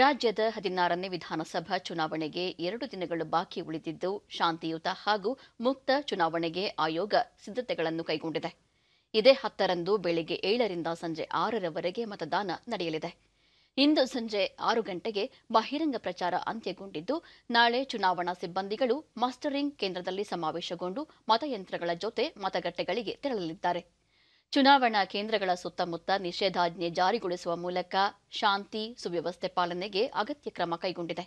ರಾಜ್ಯದ ಹದಿನಾರನೇ ವಿಧಾನಸಭಾ ಚುನಾವಣೆಗೆ ಎರಡು ದಿನಗಳು ಬಾಕಿ ಉಳಿದಿದ್ದು ಶಾಂತಿಯುತ ಹಾಗೂ ಮುಕ್ತ ಚುನಾವಣೆಗೆ ಆಯೋಗ ಸಿದ್ಧತೆಗಳನ್ನು ಕೈಗೊಂಡಿದೆ ಇದೇ ಹತ್ತರಂದು ಬೆಳಗ್ಗೆ ಏಳರಿಂದ ಸಂಜೆ ಆರರವರೆಗೆ ಮತದಾನ ನಡೆಯಲಿದೆ ಇಂದು ಸಂಜೆ ಆರು ಗಂಟೆಗೆ ಬಹಿರಂಗ ಪ್ರಚಾರ ಅಂತ್ಯಗೊಂಡಿದ್ದು ನಾಳೆ ಚುನಾವಣಾ ಸಿಬ್ಬಂದಿಗಳು ಮಾಸ್ಟರಿಂಗ್ ಕೇಂದ್ರದಲ್ಲಿ ಸಮಾವೇಶಗೊಂಡು ಮತಯಂತ್ರಗಳ ಜೊತೆ ಮತಗಟ್ಟೆಗಳಿಗೆ ತೆರಳಲಿದ್ದಾರೆ ಚುನಾವಣಾ ಕೇಂದ್ರಗಳ ಸುತ್ತಮುತ್ತ ನಿಷೇಧಾಜ್ಞೆ ಜಾರಿಗೊಳಿಸುವ ಮೂಲಕ ಶಾಂತಿ ಸುವ್ಯವಸ್ಥೆ ಪಾಲನೆಗೆ ಅಗತ್ಯ ಕ್ರಮ ಕೈಗೊಂಡಿದೆ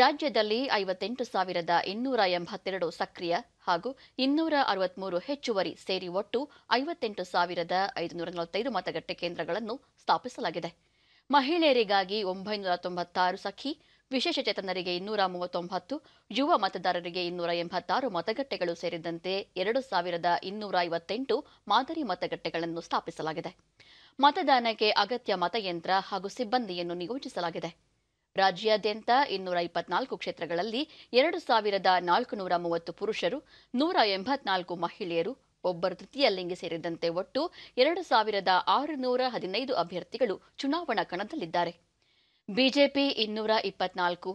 ರಾಜ್ಯದಲ್ಲಿ ಐವತ್ತೆಂಟು ಸಾವಿರದ ಇನ್ನೂರ ಎಂಬತ್ತೆರಡು ಸಕ್ರಿಯ ಹಾಗೂ ಇನ್ನೂರ ಅರವತ್ಮೂರು ಹೆಚ್ಚುವರಿ ಸೇರಿ ಒಟ್ಟು ಐವತ್ತೆಂಟು ಸಾವಿರದ ಐದುನೂರ ನಲವತ್ತೈದು ಮತಗಟ್ಟೆ ಕೇಂದ್ರಗಳನ್ನು ಸ್ಥಾಪಿಸಲಾಗಿದೆ ಮಹಿಳೆಯರಿಗಾಗಿ ಒಂಬೈನೂರ ತೊಂಬತ್ತಾರು ಸಖಿ ವಿಶೇಷಚೇತನರಿಗೆ ಇನ್ನೂರ ಮೂವತ್ತೊಂಬತ್ತು ಯುವ ಮತದಾರರಿಗೆ ಇನ್ನೂರ ಎಂಬತ್ತಾರು ಮತಗಟ್ಟೆಗಳು ಸೇರಿದಂತೆ ಎರಡು ಸಾವಿರದ ಇನ್ನೂರ ಐವತ್ತೆಂಟು ಮಾದರಿ ಮತಗಟ್ಟೆಗಳನ್ನು ಸ್ಥಾಪಿಸಲಾಗಿದೆ ಮತದಾನಕ್ಕೆ ಅಗತ್ಯ ಮತಯಂತ್ರ ಹಾಗೂ ಸಿಬ್ಬಂದಿಯನ್ನು ನಿಯೋಜಿಸಲಾಗಿದೆ ರಾಜ್ಯಾದ್ಯಂತ ಇನ್ನೂರ ಇಪ್ಪತ್ನಾಲ್ಕು ಕ್ಷೇತ್ರಗಳಲ್ಲಿ ಎರಡು ಸಾವಿರದ ನಾಲ್ಕು ನೂರ ಮೂವತ್ತು ಪುರುಷರು ನೂರ ಎಂಬತ್ನಾಲ್ಕು ಮಹಿಳೆಯರು ಒಬ್ಬರು ತೃತೀಯ ಲಿಂಗಿ ಸೇರಿದಂತೆ ಒಟ್ಟು ಎರಡು ಸಾವಿರದ ಆರುನೂರ ಹದಿನೈದು ಅಭ್ಯರ್ಥಿಗಳು ಚುನಾವಣಾ ಕಣದಲ್ಲಿದ್ದಾರೆ ಬಿಜೆಪಿ ಇನ್ನೂರ ಇಪ್ಪತ್ನಾಲ್ಕು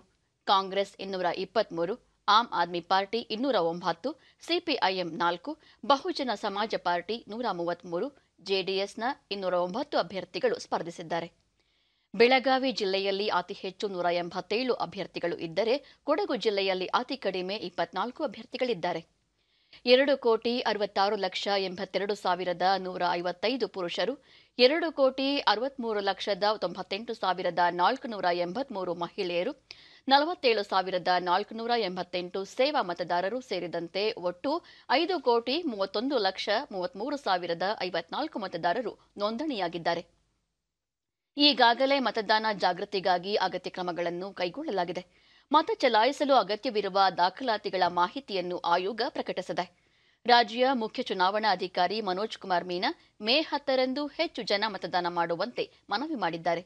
ಕಾಂಗ್ರೆಸ್ ಇನ್ನೂರ ಇಪ್ಪತ್ತ್ಮೂರು ಆಮ್ ಆದ್ಮಿ ಪಾರ್ಟಿ ಇನ್ನೂರ ಒಂಬತ್ತು ಸಿಪಿಐಎಂ ನಾಲ್ಕು ಬಹುಜನ ಸಮಾಜ ಪಾರ್ಟಿ ನೂರ ಮೂವತ್ತ್ಮೂರು ಜೆಡಿಎಸ್ನ ಇನ್ನೂರ ಒಂಬತ್ತು ಅಭ್ಯರ್ಥಿಗಳು ಸ್ಪರ್ಧಿಸಿದ್ದಾರೆ ಬೆಳಗಾವಿ ಜಿಲ್ಲೆಯಲ್ಲಿ ಅತಿ ಹೆಚ್ಚು ನೂರ ಎಂಬತ್ತೇಳು ಅಭ್ಯರ್ಥಿಗಳು ಇದ್ದರೆ ಕೊಡಗು ಜಿಲ್ಲೆಯಲ್ಲಿ ಅತಿ ಕಡಿಮೆ ಇಪ್ಪತ್ನಾಲ್ಕು ಅಭ್ಯರ್ಥಿಗಳಿದ್ದಾರೆ ಎರಡು ಕೋಟಿ ಅರವತ್ತಾರು ಲಕ್ಷ ಎಂಬತ್ತೆರಡು ಸಾವಿರದ ನೂರ ಐವತ್ತೈದು ಪುರುಷರು ಎರಡು ಕೋಟಿ ಅರವತ್ಮೂರು ಲಕ್ಷದ ತೊಂಬತ್ತೆಂಟು ಸಾವಿರದ ನಾಲ್ಕು ನಾಲ್ಕುನೂರ ಎಂಬತ್ಮೂರು ಮಹಿಳೆಯರು ನಲವತ್ತೇಳು ಸಾವಿರದ ನಾಲ್ಕುನೂರ ಎಂಬತ್ತೆಂಟು ಸೇವಾ ಮತದಾರರು ಸೇರಿದಂತೆ ಒಟ್ಟು ಐದು ಕೋಟಿ ಮೂವತ್ತೊಂದು ಲಕ್ಷ ಮೂವತ್ಮೂರು ಸಾವಿರದ ಐವತ್ನಾಲ್ಕು ಮತದಾರರು ನೋಂದಣಿಯಾಗಿದ್ದಾರೆ ಈಗಾಗಲೇ ಮತದಾನ ಜಾಗೃತಿಗಾಗಿ ಅಗತ್ಯ ಕ್ರಮಗಳನ್ನು ಕೈಗೊಳ್ಳಲಾಗಿದೆ ಮತ ಚಲಾಯಿಸಲು ಅಗತ್ಯವಿರುವ ದಾಖಲಾತಿಗಳ ಮಾಹಿತಿಯನ್ನು ಆಯೋಗ ಪ್ರಕಟಿಸಿದೆ ರಾಜ್ಯ ಮುಖ್ಯ ಚುನಾವಣಾ ಅಧಿಕಾರಿ ಮನೋಜ್ ಕುಮಾರ್ ಮೀನಾ ಮೇ ಹತ್ತರಂದು ಹೆಚ್ಚು ಜನ ಮತದಾನ ಮಾಡುವಂತೆ ಮನವಿ ಮಾಡಿದ್ದಾರೆ